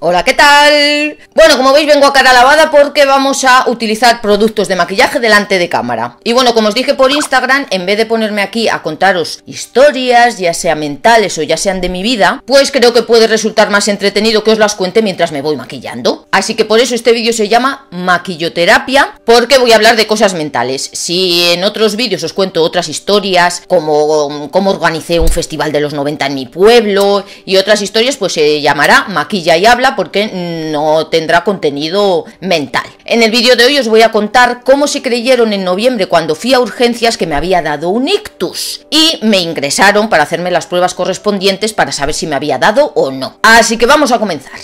Hola, ¿qué tal? Bueno, como veis vengo a cara lavada porque vamos a utilizar productos de maquillaje delante de cámara. Y bueno, como os dije por Instagram, en vez de ponerme aquí a contaros historias, ya sean mentales o ya sean de mi vida, pues creo que puede resultar más entretenido que os las cuente mientras me voy maquillando. Así que por eso este vídeo se llama maquilloterapia, porque voy a hablar de cosas mentales. Si en otros vídeos os cuento otras historias, como cómo organicé un festival de los 90 en mi pueblo y otras historias, pues se llamará maquilla y habla porque no tendrá contenido mental. En el vídeo de hoy os voy a contar cómo se creyeron en noviembre cuando fui a urgencias que me había dado un ictus y me ingresaron para hacerme las pruebas correspondientes para saber si me había dado o no. Así que vamos a comenzar.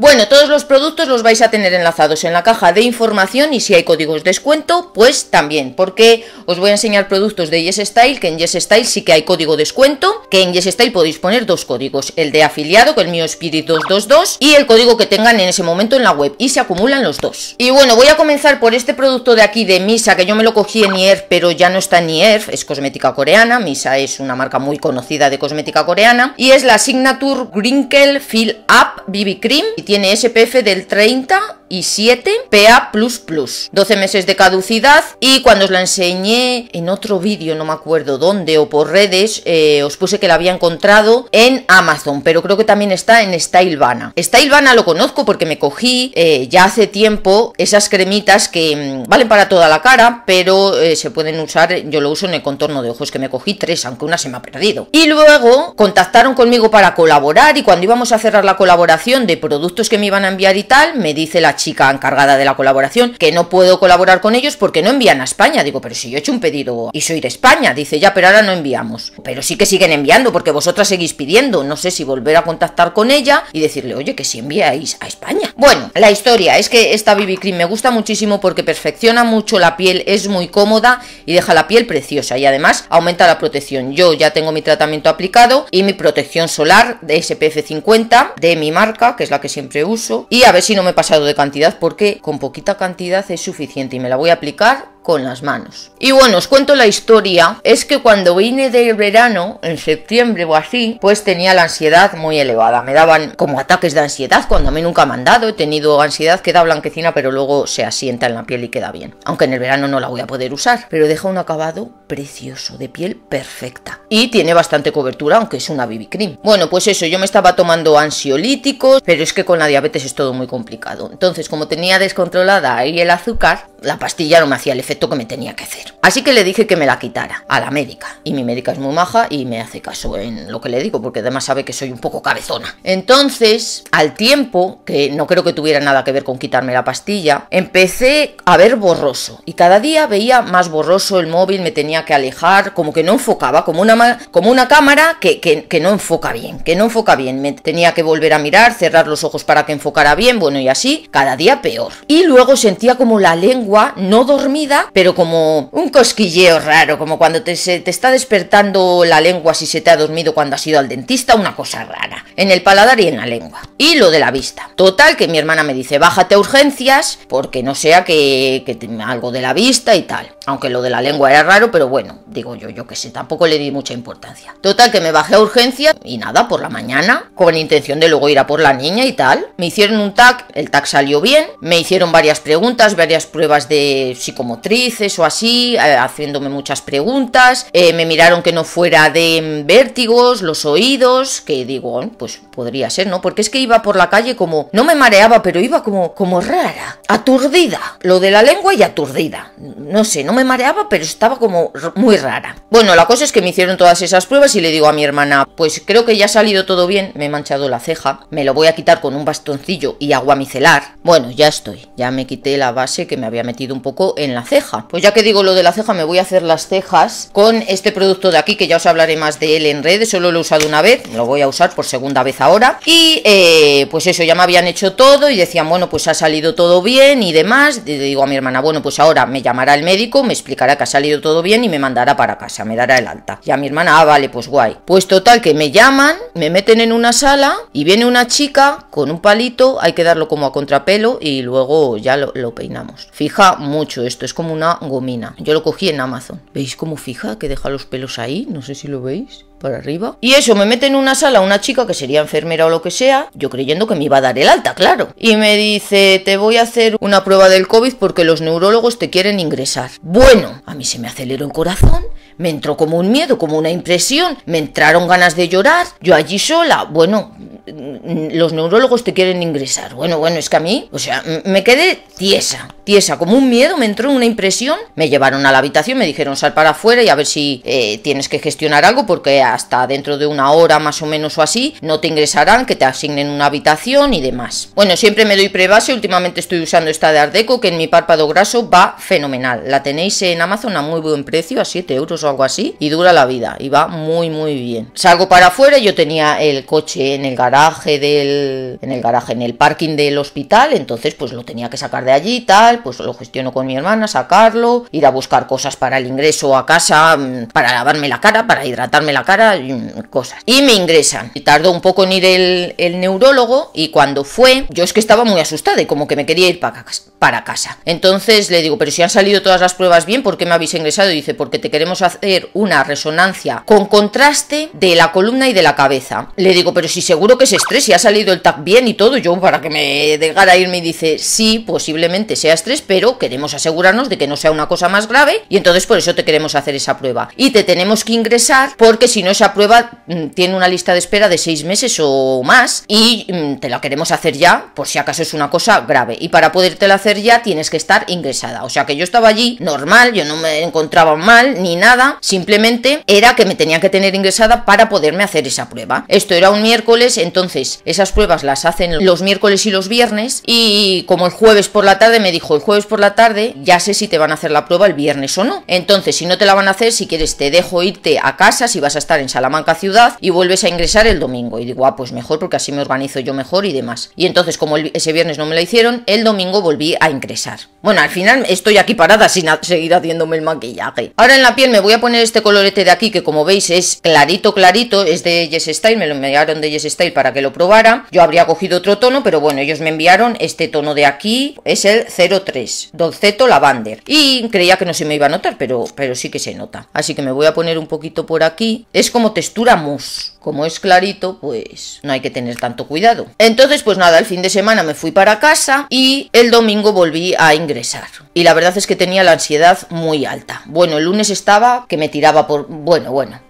Bueno, todos los productos los vais a tener enlazados en la caja de información y si hay códigos de descuento, pues también, porque os voy a enseñar productos de YesStyle, que en Yes Style sí que hay código de descuento que en YesStyle podéis poner dos códigos, el de afiliado, que el mío es Spirit222, y el código que tengan en ese momento en la web, y se acumulan los dos. Y bueno, voy a comenzar por este producto de aquí de Misa, que yo me lo cogí en IERF, pero ya no está en IERF, es cosmética coreana, Misa es una marca muy conocida de cosmética coreana, y es la Signature Grinkle Fill Up BB Cream, y tiene SPF del 30 y 7 PA++, 12 meses de caducidad y cuando os la enseñé en otro vídeo, no me acuerdo dónde o por redes, eh, os puse que la había encontrado en Amazon, pero creo que también está en Stylevana. Stylevana lo conozco porque me cogí eh, ya hace tiempo esas cremitas que mm, valen para toda la cara, pero eh, se pueden usar, yo lo uso en el contorno de ojos, que me cogí tres, aunque una se me ha perdido. Y luego contactaron conmigo para colaborar y cuando íbamos a cerrar la colaboración de productos que me iban a enviar y tal, me dice la chica encargada de la colaboración que no puedo colaborar con ellos porque no envían a España. Digo, pero si yo he hecho un pedido y soy de España, dice, ya, pero ahora no enviamos. Pero sí que siguen enviando porque vosotras seguís pidiendo. No sé si volver a contactar con ella y decirle, oye, que si enviáis a España. Bueno, la historia es que esta BB Cream me gusta muchísimo porque perfecciona mucho la piel, es muy cómoda y deja la piel preciosa y además aumenta la protección. Yo ya tengo mi tratamiento aplicado y mi protección solar de SPF 50 de mi marca, que es la que siempre uso. Y a ver si no me he pasado de cantidad porque con poquita cantidad es suficiente y me la voy a aplicar con las manos. Y bueno, os cuento la historia, es que cuando vine del verano, en septiembre o así, pues tenía la ansiedad muy elevada, me daban como ataques de ansiedad, cuando a mí nunca me han dado, he tenido ansiedad que da blanquecina, pero luego se asienta en la piel y queda bien. Aunque en el verano no la voy a poder usar, pero deja un acabado precioso, de piel perfecta. Y tiene bastante cobertura, aunque es una BB cream. Bueno, pues eso, yo me estaba tomando ansiolíticos, pero es que con la diabetes es todo muy complicado. Entonces, como tenía descontrolada ahí el azúcar, la pastilla no me hacía el efecto que me tenía que hacer. Así que le dije que me la quitara a la médica. Y mi médica es muy maja y me hace caso en lo que le digo, porque además sabe que soy un poco cabezona. Entonces, al tiempo, que no creo que tuviera nada que ver con quitarme la pastilla, empecé a ver borroso. Y cada día veía más borroso el móvil, me tenía que alejar, como que no enfocaba, como una, como una cámara que, que no enfoca bien, que no enfoca bien. Me tenía que volver a mirar, cerrar los ojos para que enfocara bien, bueno, y así, cada día peor. Y luego sentía como la lengua no dormida, pero como un cosquilleo raro, como cuando te, se te está despertando la lengua si se te ha dormido cuando has ido al dentista, una cosa rara, en el paladar y en la lengua. Y lo de la vista. Total, que mi hermana me dice, bájate a urgencias, porque no sea que, que algo de la vista y tal. Aunque lo de la lengua era raro, pero bueno, digo yo, yo que sé, tampoco le di mucha importancia. Total, que me bajé a urgencias y nada, por la mañana, con intención de luego ir a por la niña y tal. Me hicieron un TAC, el TAC salió bien, me hicieron varias preguntas, varias pruebas de psicomotricidad eso o así, eh, haciéndome muchas preguntas. Eh, me miraron que no fuera de mm, vértigos, los oídos, que digo, pues podría ser, ¿no? Porque es que iba por la calle como, no me mareaba, pero iba como, como rara, aturdida. Lo de la lengua y aturdida. No sé, no me mareaba, pero estaba como muy rara. Bueno, la cosa es que me hicieron todas esas pruebas y le digo a mi hermana, pues creo que ya ha salido todo bien, me he manchado la ceja, me lo voy a quitar con un bastoncillo y agua micelar. Bueno, ya estoy, ya me quité la base que me había metido un poco en la ceja pues ya que digo lo de la ceja, me voy a hacer las cejas con este producto de aquí, que ya os hablaré más de él en redes, solo lo he usado una vez, lo voy a usar por segunda vez ahora. Y eh, pues eso, ya me habían hecho todo y decían, bueno, pues ha salido todo bien y demás. digo a mi hermana, bueno, pues ahora me llamará el médico, me explicará que ha salido todo bien y me mandará para casa, me dará el alta. Y a mi hermana, ah, vale, pues guay. Pues total, que me llaman, me meten en una sala y viene una chica con un palito, hay que darlo como a contrapelo y luego ya lo peinamos. Fija mucho esto, es como una gomina. Yo lo cogí en Amazon. ¿Veis cómo fija que deja los pelos ahí? No sé si lo veis para arriba. Y eso, me mete en una sala una chica que sería enfermera o lo que sea, yo creyendo que me iba a dar el alta, claro. Y me dice, te voy a hacer una prueba del COVID porque los neurólogos te quieren ingresar. Bueno, a mí se me aceleró el corazón, me entró como un miedo, como una impresión, me entraron ganas de llorar, yo allí sola, bueno, los neurólogos te quieren ingresar. Bueno, bueno, es que a mí, o sea, me quedé tiesa, tiesa, como un miedo, me entró una impresión, me llevaron a la habitación, me dijeron sal para afuera y a ver si eh, tienes que gestionar algo porque hasta dentro de una hora más o menos o así no te ingresarán, que te asignen una habitación y demás. Bueno, siempre me doy prebase, últimamente estoy usando esta de Ardeco que en mi párpado graso va fenomenal. La tenéis en Amazon a muy buen precio, a 7 euros o algo así, y dura la vida y va muy muy bien. Salgo para afuera, yo tenía el coche en el garaje del, en el garaje, en el parking del hospital, entonces pues lo tenía que sacar de allí y tal, pues lo gestiono con mi hermana, sacarlo, ir a buscar cosas para el ingreso a casa, mm, para lavarme la cara, para hidratarme la cara, mm, cosas. Y me ingresan. Y tardó un poco en ir el, neurólogo y cuando fue, yo es que estaba muy asustada y como que me quería ir para Para casa. Entonces le digo, pero si han salido todas las pruebas bien, ¿por qué me habéis ingresado? Y dice, porque te queremos hacer una resonancia con contraste de la columna y de la cabeza. Le digo, pero si seguro que estrés, y ha salido el tag bien y todo, yo para que me dejara irme y dice, sí, posiblemente sea estrés, pero queremos asegurarnos de que no sea una cosa más grave y entonces por eso te queremos hacer esa prueba. Y te tenemos que ingresar porque si no esa prueba mm, tiene una lista de espera de seis meses o más y mm, te la queremos hacer ya por si acaso es una cosa grave. Y para podértela hacer ya tienes que estar ingresada. O sea que yo estaba allí normal, yo no me encontraba mal ni nada, simplemente era que me tenía que tener ingresada para poderme hacer esa prueba. Esto era un miércoles, entonces entonces, esas pruebas las hacen los miércoles y los viernes y como el jueves por la tarde me dijo, el jueves por la tarde ya sé si te van a hacer la prueba el viernes o no. Entonces, si no te la van a hacer, si quieres te dejo irte a casa, si vas a estar en Salamanca ciudad y vuelves a ingresar el domingo. Y digo, ah, pues mejor porque así me organizo yo mejor y demás. Y entonces, como ese viernes no me la hicieron, el domingo volví a ingresar. Bueno, al final estoy aquí parada sin seguir haciéndome el maquillaje. Ahora en la piel me voy a poner este colorete de aquí que como veis es clarito, clarito, es de Yes Style, me lo enviaron de Yes Style para que lo probara. Yo habría cogido otro tono, pero bueno, ellos me enviaron este tono de aquí, es el 03, Dolceto Lavander. Y creía que no se me iba a notar, pero, pero sí que se nota. Así que me voy a poner un poquito por aquí. Es como textura mousse. Como es clarito, pues no hay que tener tanto cuidado. Entonces, pues nada, el fin de semana me fui para casa y el domingo volví a ingresar. Y la verdad es que tenía la ansiedad muy alta. Bueno, el lunes estaba que me tiraba por... Bueno, bueno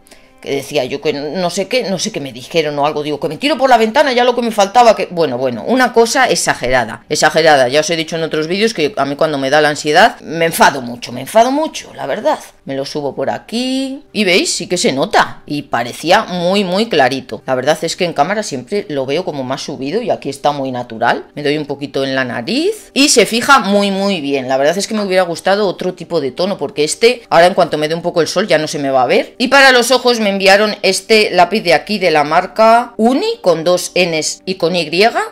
que decía yo que no sé qué, no sé qué me dijeron o algo, digo que me tiro por la ventana, ya lo que me faltaba, que bueno, bueno, una cosa exagerada, exagerada, ya os he dicho en otros vídeos que a mí cuando me da la ansiedad me enfado mucho, me enfado mucho, la verdad me lo subo por aquí y veis, sí que se nota y parecía muy muy clarito. La verdad es que en cámara siempre lo veo como más subido y aquí está muy natural. Me doy un poquito en la nariz y se fija muy muy bien. La verdad es que me hubiera gustado otro tipo de tono porque este ahora en cuanto me dé un poco el sol ya no se me va a ver. Y para los ojos me enviaron este lápiz de aquí de la marca Uni con dos Ns y con Y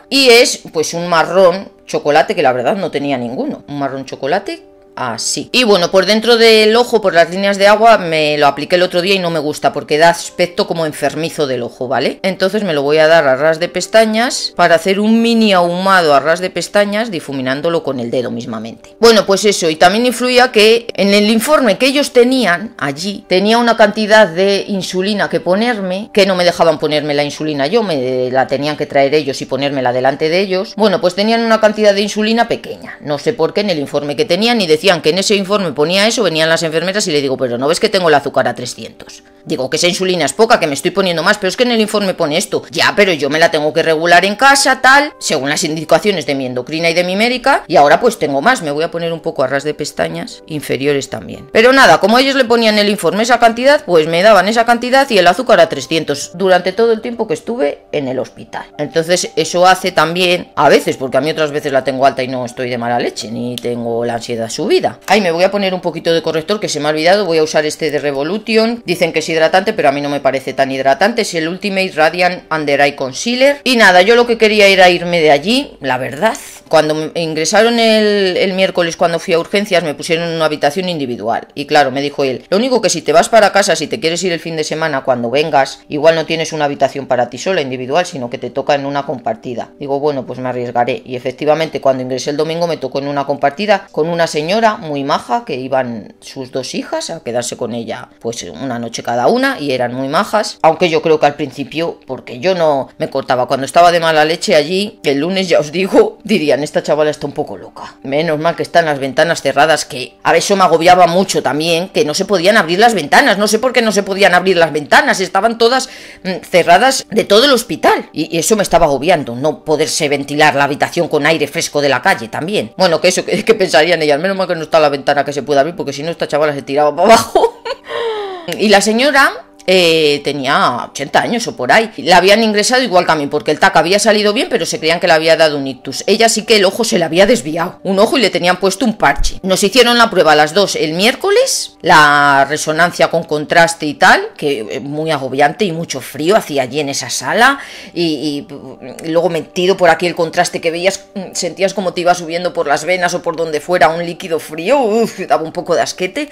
y es pues un marrón chocolate que la verdad no tenía ninguno. Un marrón chocolate así. Ah, y bueno, por dentro del ojo, por las líneas de agua, me lo apliqué el otro día y no me gusta porque da aspecto como enfermizo del ojo, ¿vale? Entonces me lo voy a dar a ras de pestañas para hacer un mini ahumado a ras de pestañas difuminándolo con el dedo mismamente. Bueno, pues eso, y también influía que en el informe que ellos tenían allí, tenía una cantidad de insulina que ponerme, que no me dejaban ponerme la insulina yo, me la tenían que traer ellos y ponérmela delante de ellos. Bueno, pues tenían una cantidad de insulina pequeña, no sé por qué en el informe que tenían y decía que en ese informe ponía eso, venían las enfermeras y le digo, pero no ves que tengo el azúcar a 300. Digo que esa insulina es poca, que me estoy poniendo más, pero es que en el informe pone esto. Ya, pero yo me la tengo que regular en casa, tal, según las indicaciones de mi endocrina y de mi médica, y ahora pues tengo más, me voy a poner un poco a ras de pestañas, inferiores también. Pero nada, como ellos le ponían el informe esa cantidad, pues me daban esa cantidad y el azúcar a 300 durante todo el tiempo que estuve en el hospital. Entonces eso hace también, a veces, porque a mí otras veces la tengo alta y no estoy de mala leche, ni tengo la ansiedad subida, Ahí me voy a poner un poquito de corrector que se me ha olvidado, voy a usar este de Revolution. Dicen que es hidratante, pero a mí no me parece tan hidratante. Es el Ultimate Radiant Under Eye Concealer. Y nada, yo lo que quería era irme de allí, la verdad. Cuando ingresaron el, miércoles, cuando fui a urgencias, me pusieron en una habitación individual. Y claro, me dijo él, lo único que si te vas para casa, si te quieres ir el fin de semana, cuando vengas, igual no tienes una habitación para ti sola, individual, sino que te toca en una compartida. Digo, bueno, pues me arriesgaré. Y efectivamente, cuando ingresé el domingo, me tocó en una compartida con una señora muy maja, que iban sus dos hijas a quedarse con ella, pues una noche cada una, y eran muy majas. Aunque yo creo que al principio, porque yo no me cortaba, cuando estaba de mala leche allí, el lunes ya os digo, diría esta chavala está un poco loca. Menos mal que están las ventanas cerradas, que a eso me agobiaba mucho también, que no se podían abrir las ventanas. No sé por qué no se podían abrir las ventanas, estaban todas mm, cerradas de todo el hospital. Y, eso me estaba agobiando, no poderse ventilar la habitación con aire fresco de la calle también. Bueno, que eso, que, que pensarían ellas, menos mal que no está la ventana que se pueda abrir, porque si no esta chavala se tiraba para abajo. y la señora eh, tenía 80 años o por ahí. La habían ingresado igual que a mí, porque el TAC había salido bien, pero se creían que le había dado un ictus. Ella sí que el ojo se le había desviado, un ojo y le tenían puesto un parche. Nos hicieron la prueba las dos el miércoles, la resonancia con contraste y tal, que eh, muy agobiante y mucho frío hacía allí en esa sala, y, mm, luego metido por aquí el contraste que veías, mm, sentías como te iba subiendo por las venas o por donde fuera un líquido frío, Uf, daba un poco de asquete.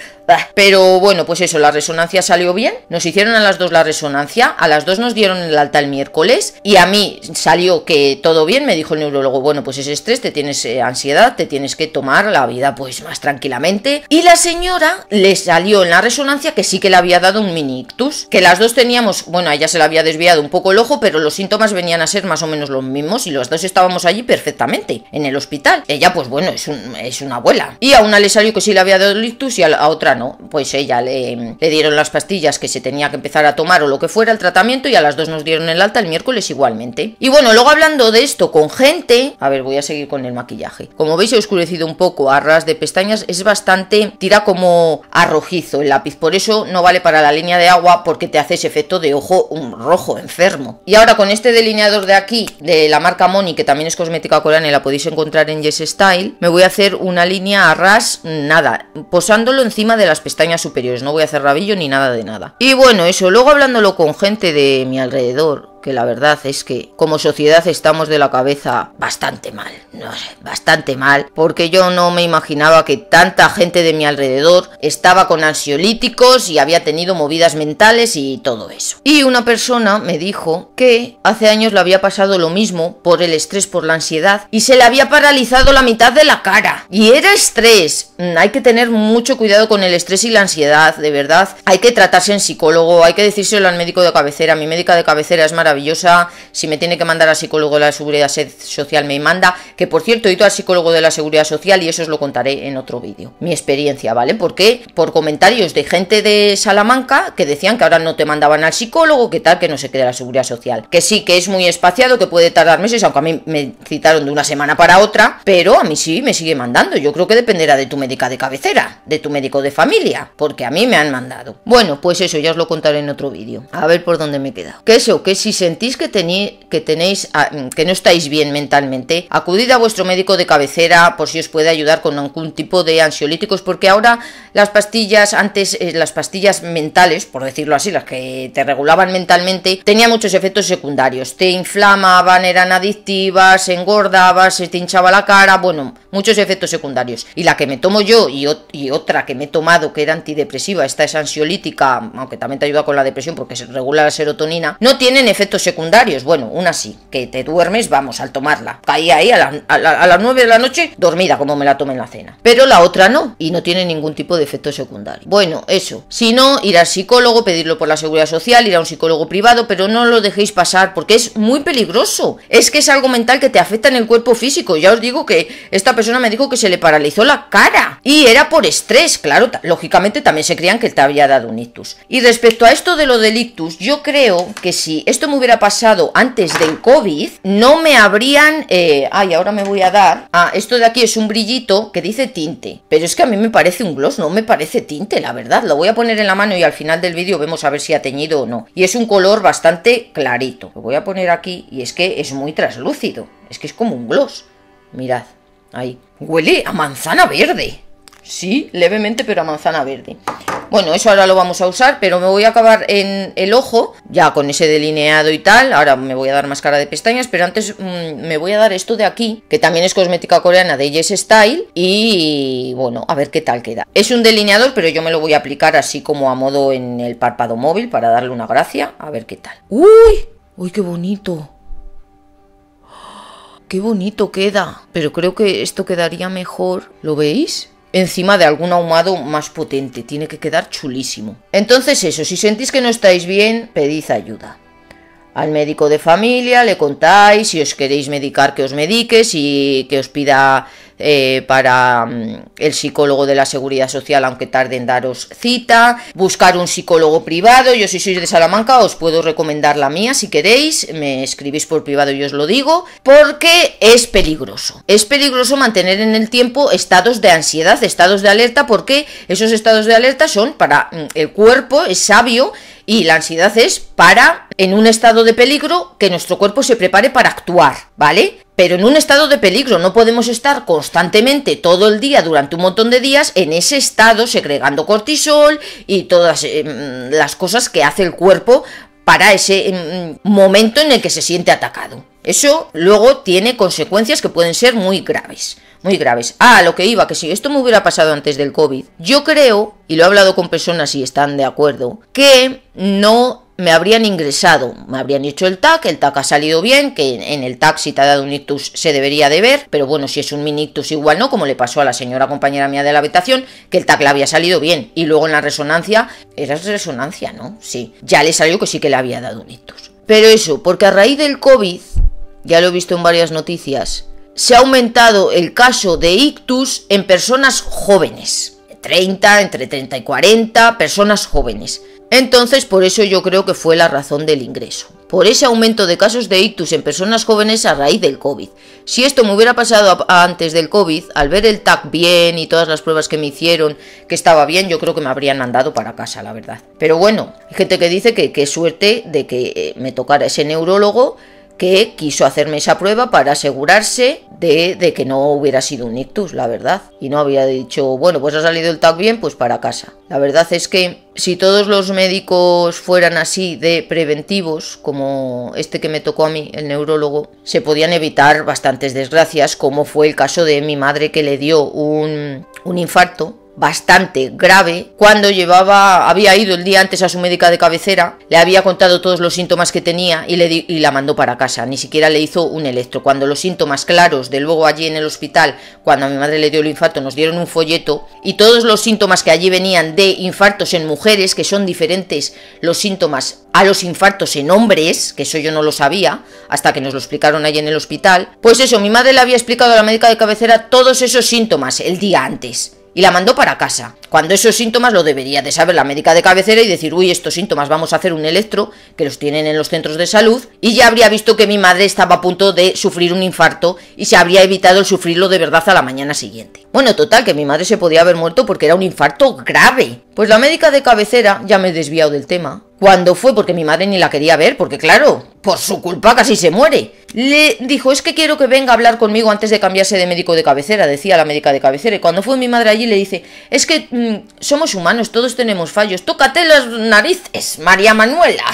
Pero bueno, pues eso, la resonancia salió bien, nos hicieron a las dos la resonancia, a las dos nos dieron el alta el miércoles y a mí salió que todo bien, me dijo el neurólogo, bueno, pues es estrés, te tienes eh, ansiedad, te tienes que tomar la vida pues más tranquilamente. Y la señora le salió en la resonancia que sí que le había dado un mini ictus, que las dos teníamos, bueno, a ella se le había desviado un poco el ojo, pero los síntomas venían a ser más o menos los mismos y los dos estábamos allí perfectamente, en el hospital. Ella pues bueno, es, es una abuela. Y a una le salió que sí le había dado el ictus y a, otra no. Pues ella le dieron las pastillas que se tenía que empezar a tomar o lo que fuera el tratamiento y a las dos nos dieron el alta el miércoles igualmente. Y bueno, luego hablando de esto con gente, a ver, voy a seguir con el maquillaje. Como veis he oscurecido un poco a ras de pestañas, es bastante, tira como a rojizo el lápiz, por eso no vale para la línea de agua porque te hace ese efecto de ojo un rojo enfermo. Y ahora con este delineador de aquí, de la marca Moni, que también es cosmética coreana y la podéis encontrar en Yes Style, me voy a hacer una línea a ras, nada, posándolo encima de las pestañas superiores, no voy a hacer rabillo ni nada de nada. Y bueno, eso, luego hablándolo con gente de mi alrededor, que la verdad es que como sociedad estamos de la cabeza bastante mal, no sé, bastante mal, porque yo no me imaginaba que tanta gente de mi alrededor estaba con ansiolíticos y había tenido movidas mentales y todo eso. Y una persona me dijo que hace años le había pasado lo mismo por el estrés, por la ansiedad, y se le había paralizado la mitad de la cara. Y era estrés. Mm, hay que tener mucho cuidado con el estrés y la ansiedad, de verdad. Hay que tratarse en psicólogo, hay que decírselo al médico de cabecera. Mi médica de cabecera es maravillosa maravillosa. Si me tiene que mandar al psicólogo de la seguridad social, me manda. Que por cierto, he ido al psicólogo de la seguridad social y eso os lo contaré en otro vídeo. Mi experiencia, ¿vale? Porque por comentarios de gente de Salamanca que decían que ahora no te mandaban al psicólogo, que tal, que no se quede la seguridad social. Que sí, que es muy espaciado, que puede tardar meses, aunque a mí me citaron de una semana para otra, pero a mí sí me sigue mandando. Yo creo que dependerá de tu médica de cabecera, de tu médico de familia, porque a mí me han mandado. Bueno, pues eso ya os lo contaré en otro vídeo. A ver por dónde me he quedado. Que eso, que si se sentís que, que tenéis ah, mm, que no estáis bien mentalmente, acudid a vuestro médico de cabecera por si os puede ayudar con algún tipo de ansiolíticos, porque ahora las pastillas, antes eh, las pastillas mentales, por decirlo así, las que te regulaban mentalmente, tenían muchos efectos secundarios. Te inflamaban, eran adictivas, engordabas, se te hinchaba la cara, bueno, muchos efectos secundarios. Y la que me tomo yo y, otra que me he tomado que era antidepresiva, esta es ansiolítica, aunque también te ayuda con la depresión porque se regula la serotonina, no tienen efectos efectos secundarios. Bueno, una sí, que te duermes, vamos, al tomarla. Caí ahí a, las 9 de la noche dormida, como me la tomé en la cena. Pero la otra no, y no tiene ningún tipo de efecto secundario. Bueno, eso. Si no, ir al psicólogo, pedirlo por la seguridad social, ir a un psicólogo privado, pero no lo dejéis pasar porque es muy peligroso. Es que es algo mental que te afecta en el cuerpo físico. Ya os digo que esta persona me dijo que se le paralizó la cara y era por estrés, claro. Lógicamente también se creían que te había dado un ictus. Y respecto a esto de lo delictus, yo creo que si esto hubiera pasado antes del COVID, no me habrían... Eh, ay, ahora me voy a dar... Ah, esto de aquí es un brillito que dice tinte. Pero es que a mí me parece un gloss, no me parece tinte, la verdad. Lo voy a poner en la mano y al final del vídeo vemos a ver si ha teñido o no. Y es un color bastante clarito. Lo voy a poner aquí y es que es muy traslúcido. Es que es como un gloss. Mirad, ahí. Huele a manzana verde. Sí, levemente, pero a manzana verde. Bueno, eso ahora lo vamos a usar, pero me voy a acabar en el ojo, ya con ese delineado y tal. Ahora me voy a dar máscara de pestañas, pero antes mm, me voy a dar esto de aquí, que también es cosmética coreana de Yes Style. Y bueno, a ver qué tal queda. Es un delineador, pero yo me lo voy a aplicar así como a modo en el párpado móvil para darle una gracia. A ver qué tal. ¡Uy! ¡Uy, qué bonito! ¡Ah! ¡Qué bonito queda! Pero creo que esto quedaría mejor. ¿Lo veis? encima de algún ahumado más potente. Tiene que quedar chulísimo. Entonces eso, si sentís que no estáis bien, pedid ayuda. Al médico de familia le contáis, si os queréis medicar, que os medique, si que os pida eh, para mm, el psicólogo de la seguridad social, aunque tarde en daros cita, buscar un psicólogo privado, yo si sois de Salamanca os puedo recomendar la mía si queréis, me escribís por privado y os lo digo, porque es peligroso, es peligroso mantener en el tiempo estados de ansiedad, estados de alerta, porque esos estados de alerta son para mm, el cuerpo, es sabio, y la ansiedad es para, en un estado de peligro, que nuestro cuerpo se prepare para actuar, ¿vale? Pero en un estado de peligro no podemos estar constantemente todo el día durante un montón de días en ese estado segregando cortisol y todas eh, mm, las cosas que hace el cuerpo para ese mm, momento en el que se siente atacado. Eso luego tiene consecuencias que pueden ser muy graves muy graves. Ah, lo que iba, que si esto me hubiera pasado antes del COVID, yo creo, y lo he hablado con personas y están de acuerdo, que no me habrían ingresado, me habrían hecho el TAC, el TAC ha salido bien, que en el TAC si te ha dado un ictus se debería de ver, pero bueno, si es un mini ictus igual no, como le pasó a la señora compañera mía de la habitación, que el TAC le había salido bien, y luego en la resonancia, era resonancia, ¿no? Sí, ya le salió que sí que le había dado un ictus. Pero eso, porque a raíz del COVID, ya lo he visto en varias noticias, se ha aumentado el caso de ictus en personas jóvenes. 30, entre 30 y 40 personas jóvenes. Entonces, por eso yo creo que fue la razón del ingreso. Por ese aumento de casos de ictus en personas jóvenes a raíz del COVID. Si esto me hubiera pasado antes del COVID, al ver el TAC bien y todas las pruebas que me hicieron, que estaba bien, yo creo que me habrían andado para casa, la verdad. Pero bueno, hay gente que dice que qué suerte de que eh, me tocara ese neurólogo que quiso hacerme esa prueba para asegurarse de, que no hubiera sido un ictus, la verdad. Y no había dicho, bueno, pues ha salido el tag bien, pues para casa. La verdad es que si todos los médicos fueran así de preventivos, como este que me tocó a mí, el neurólogo, se podían evitar bastantes desgracias, como fue el caso de mi madre que le dio un, un infarto bastante grave cuando llevaba había ido el día antes a su médica de cabecera le había contado todos los síntomas que tenía y le la mandó para casa ni siquiera le hizo un electro cuando los síntomas claros de luego allí en el hospital cuando a mi madre le dio el infarto nos dieron un folleto y todos los síntomas que allí venían de infartos en mujeres que son diferentes los síntomas a los infartos en hombres que eso yo no lo sabía hasta que nos lo explicaron allí en el hospital pues eso mi madre le había explicado a la médica de cabecera todos esos síntomas el día antes y la mandó para casa. Cuando esos síntomas lo debería de saber la médica de cabecera y decir, uy, estos síntomas vamos a hacer un electro, que los tienen en los centros de salud, y ya habría visto que mi madre estaba a punto de sufrir un infarto y se habría evitado el sufrirlo de verdad a la mañana siguiente. Bueno, total, que mi madre se podía haber muerto porque era un infarto grave. Pues la médica de cabecera, ya me he desviado del tema, cuando fue porque mi madre ni la quería ver, porque claro, por su culpa casi se muere. Le dijo, es que quiero que venga a hablar conmigo antes de cambiarse de médico de cabecera, decía la médica de cabecera. Y cuando fue mi madre allí le dice, es que mm, somos humanos, todos tenemos fallos, tócate las narices, María Manuela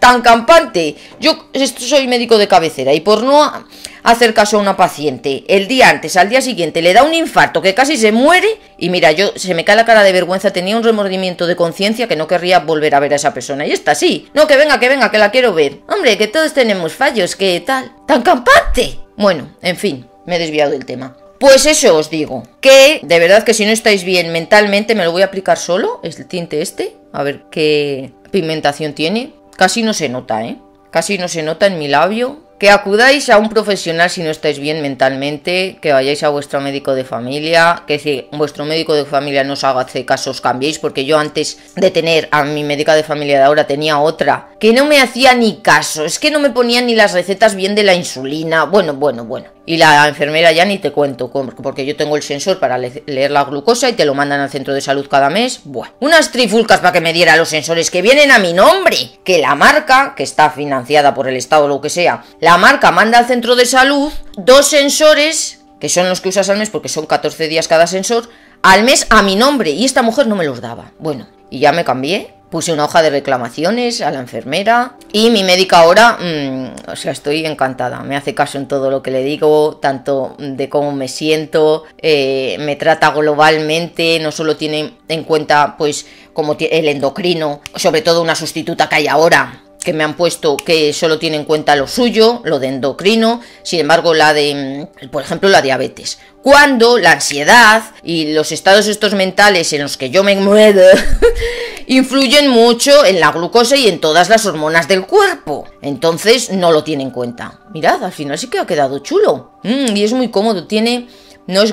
tan campante. Yo soy médico de cabecera y por no hacer caso a una paciente el día antes, al día siguiente, le da un infarto que casi se muere y mira, yo se me cae la cara de vergüenza, tenía un remordimiento de conciencia que no querría volver a ver a esa persona. Y está así. No, que venga, que venga, que la quiero ver. Hombre, que todos tenemos fallos, que tal. Tan campante. Bueno, en fin, me he desviado del tema. Pues eso os digo, que de verdad que si no estáis bien mentalmente, me lo voy a aplicar solo, es el tinte este, a ver qué pigmentación tiene, Casi no se nota, ¿eh? Casi no se nota en mi labio. Que acudáis a un profesional si no estáis bien mentalmente, que vayáis a vuestro médico de familia, que si vuestro médico de familia no os haga caso os cambiéis, porque yo antes de tener a mi médica de familia de ahora tenía otra que no me hacía ni caso, es que no me ponía ni las recetas bien de la insulina, bueno, bueno, bueno. Y la enfermera ya ni te cuento, porque yo tengo el sensor para leer la glucosa y te lo mandan al centro de salud cada mes. Buah, unas trifulcas para que me diera los sensores que vienen a mi nombre. Que la marca, que está financiada por el Estado o lo que sea, la marca manda al centro de salud dos sensores, que son los que usas al mes porque son 14 días cada sensor, al mes a mi nombre. Y esta mujer no me los daba. Bueno, y ya me cambié Puse una hoja de reclamaciones a la enfermera y mi médica ahora, mm, o sea, estoy encantada. Me hace caso en todo lo que le digo, tanto de cómo me siento, eh, me trata globalmente, no solo tiene en cuenta pues como el endocrino, sobre todo una sustituta que hay ahora, que me han puesto que solo tiene en cuenta lo suyo, lo de endocrino, sin embargo la de, mm, por ejemplo, la diabetes. Cuando la ansiedad y los estados estos mentales en los que yo me muevo influyen mucho en la glucosa y en todas las hormonas del cuerpo. Entonces no lo tiene en cuenta. Mirad, al final sí que ha quedado chulo. Mm, y es muy cómodo, tiene... No es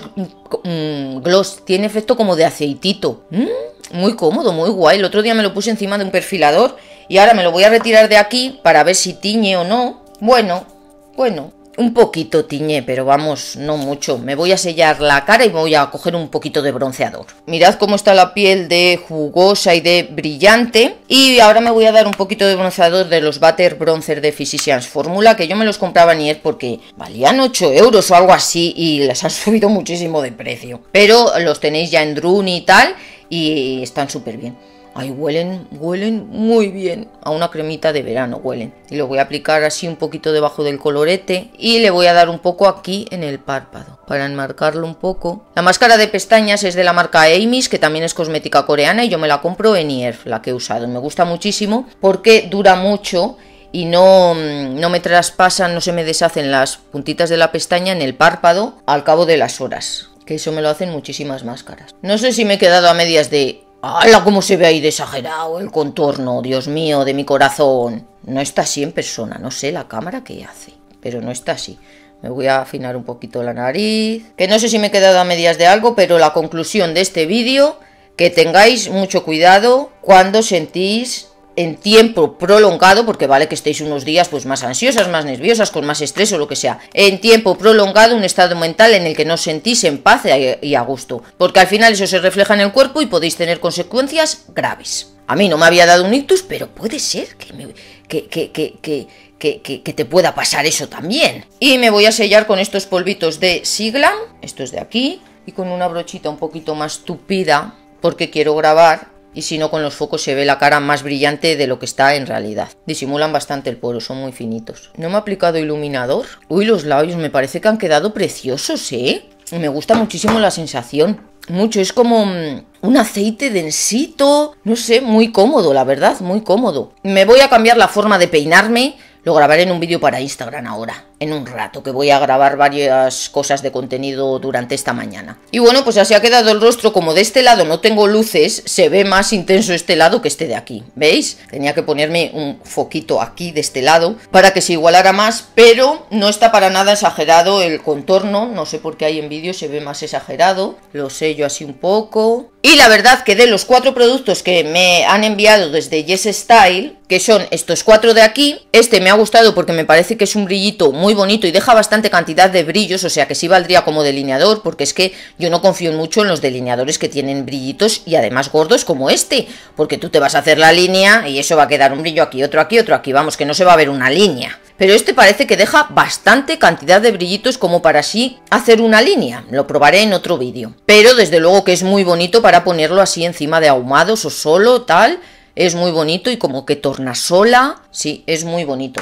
mm, gloss, tiene efecto como de aceitito. muy cómodo, muy guay. El otro día me lo puse encima de un perfilador y ahora me lo voy a retirar de aquí para ver si tiñe o no. Bueno, bueno, un poquito tiñe, pero vamos, no mucho. Me voy a sellar la cara y voy a coger un poquito de bronceador. Mirad cómo está la piel de jugosa y de brillante. Y ahora me voy a dar un poquito de bronceador de los Butter Bronzer de Physicians Fórmula, que yo me los compraba en es porque valían 8 euros o algo así y las han subido muchísimo de precio. Pero los tenéis ya en Drun y tal y están súper bien. Ay, huelen, huelen muy bien. A una cremita de verano huelen. Y lo voy a aplicar así un poquito debajo del colorete. Y le voy a dar un poco aquí en el párpado. Para enmarcarlo un poco. La máscara de pestañas es de la marca Amy's. Que también es cosmética coreana. Y yo me la compro en IERF. La que he usado. Me gusta muchísimo. Porque dura mucho y no, mm, no, me traspasan, no se me deshacen las puntitas de la pestaña en el párpado al cabo de las horas. Que eso me lo hacen muchísimas máscaras. No sé si me he quedado a medias de ¡Hala! ¿Cómo se ve ahí de eh, el contorno, Dios mío, de mi corazón? No está así en persona, no sé la cámara que hace, pero no está así. Me voy a afinar un poquito la nariz. Que no sé si me he quedado a medias de algo, pero la conclusión de este vídeo, que tengáis mucho cuidado cuando sentís en tiempo prolongado, porque vale que estéis unos días pues más ansiosas, más nerviosas, con más estrés o lo que sea, en tiempo prolongado un estado mental en el que no sentís en paz y a gusto, porque al final eso se refleja en el cuerpo y podéis tener consecuencias graves. A mí no me había dado un ictus, pero puede ser que, me, que, que, que que, que, te pueda pasar eso también. Y me voy a sellar con estos polvitos de Siglam, estos de aquí, y con una brochita un poquito más tupida, porque quiero grabar y si no con los focos se ve la cara más brillante de lo que está en realidad. Disimulan bastante el poro, son muy finitos. ¿No me ha aplicado iluminador? Uy, los labios me parece que han quedado preciosos, ¿eh? Me gusta muchísimo la sensación. Mucho, es como mm, un aceite densito, no sé, muy cómodo, la verdad, muy cómodo. Me voy a cambiar la forma de peinarme, lo grabaré en un vídeo para Instagram ahora en un rato, que voy a grabar varias cosas de contenido durante esta mañana. Y bueno, pues así ha quedado el rostro, como de este lado no tengo luces, se ve más intenso este lado que este de aquí, ¿veis? Tenía que ponerme un foquito aquí de este lado para que se igualara más, pero no está para nada exagerado el contorno, no sé por qué ahí en vídeo se ve más exagerado, lo sello así un poco. Y la verdad que de los cuatro productos que me han enviado desde Yes Style, que son estos cuatro de aquí, este me ha gustado porque me parece que es un brillito muy muy bonito y deja bastante cantidad de brillos, o sea que sí valdría como delineador, porque es que yo no confío mucho en los delineadores que tienen brillitos y además gordos como este, porque tú te vas a hacer la línea y eso va a quedar un brillo aquí, otro aquí, otro aquí, vamos, que no se va a ver una línea. Pero este parece que deja bastante cantidad de brillitos como para así hacer una línea, lo probaré en otro vídeo. Pero desde luego que es muy bonito para ponerlo así encima de ahumados o solo, tal, es muy bonito y como que torna sola sí, es muy bonito.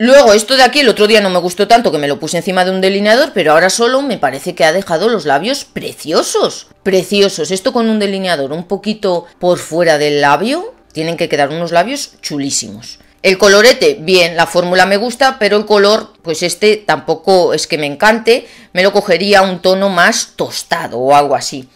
Luego, esto de aquí el otro día no me gustó tanto que me lo puse encima de un delineador, pero ahora solo me parece que ha dejado los labios preciosos. Preciosos. Esto con un delineador un poquito por fuera del labio, tienen que quedar unos labios chulísimos. El colorete, bien, la fórmula me gusta, pero el color, pues este tampoco es que me encante, me lo cogería un tono más tostado o algo así.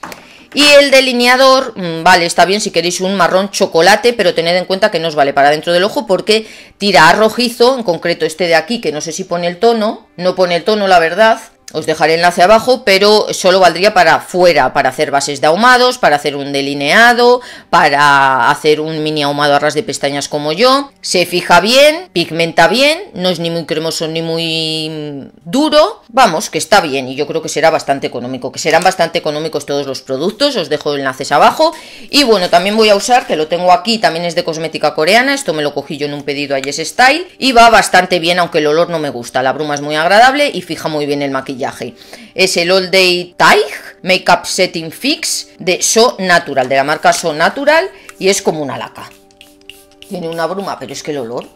Y el delineador, mm, vale, está bien si queréis un marrón chocolate, pero tened en cuenta que no os vale para dentro del ojo porque tira a rojizo, en concreto este de aquí, que no sé si pone el tono, no pone el tono la verdad, os dejaré el enlace abajo, pero solo valdría para fuera, para hacer bases de ahumados, para hacer un delineado, para hacer un mini ahumado a ras de pestañas como yo. Se fija bien, pigmenta bien, no es ni muy cremoso ni muy duro. Vamos, que está bien y yo creo que será bastante económico, que serán bastante económicos todos los productos, os dejo enlaces abajo. Y bueno, también voy a usar, que lo tengo aquí, también es de cosmética coreana, esto me lo cogí yo en un pedido a Yes Style y va bastante bien, aunque el olor no me gusta, la bruma es muy agradable y fija muy bien el maquillaje. Es el All Day tight Makeup Setting Fix de So Natural, de la marca So Natural, y es como una laca. Tiene una bruma, pero es que el olor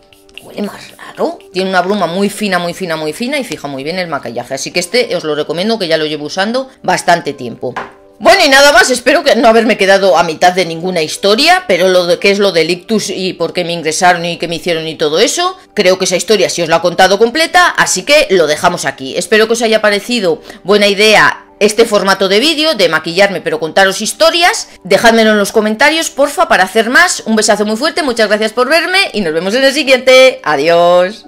huele más raro. Tiene una bruma muy fina, muy fina, muy fina y fija muy bien el maquillaje. Así que este os lo recomiendo que ya lo llevo usando bastante tiempo. Bueno, y nada más, espero que no haberme quedado a mitad de ninguna historia, pero lo de qué es lo delictus ictus y por qué me ingresaron y qué me hicieron y todo eso, creo que esa historia sí os la ha contado completa, así que lo dejamos aquí. Espero que os haya parecido buena idea este formato de vídeo, de maquillarme pero contaros historias. Dejádmelo en los comentarios, porfa, para hacer más. Un besazo muy fuerte, muchas gracias por verme y nos vemos en el siguiente. Adiós.